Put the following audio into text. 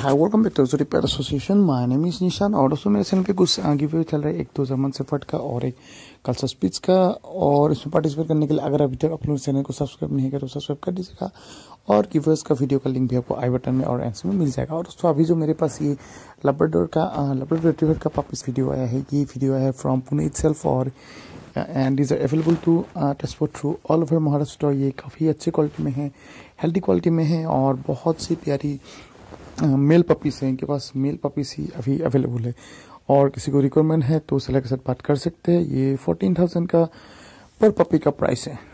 high welcome back to repair association my name is Nishan और दोस्तों मेरे चैनल पे कुछ भी चल रहा है एक दो तो जमन सेफर्ट का और एक कल्सा स्पीच का और इसमें पार्टिसिपेट करने के लिए अगर अभी तक आप लोग चैनल को सब्सक्राइब नहीं करो तो सब्सक्राइब कर दीजिएगा और गिवर्स का वीडियो का लिंक भी आपको आई बटन में और एंस में मिल जाएगा और दोस्तों अभी जो मेरे पास ये लबरडोर का लबरडोर रिट्रीवर का पापिस वीडियो आया है ये वीडियो आया है फ्रॉम पुणे इट और and is available to transport through all over Maharashtra ये काफ़ी अच्छी क्वालिटी में है हेल्दी क्वालिटी में है और बहुत सी प्यारी मेल पपीस हैं इनके पास मेल पपीस ही अभी अवेलेबल है और किसी को रिक्वायरमेंट है तो सेलर के साथ बात कर सकते हैं ये फोर्टीन थाउजेंड का पर पपी का प्राइस है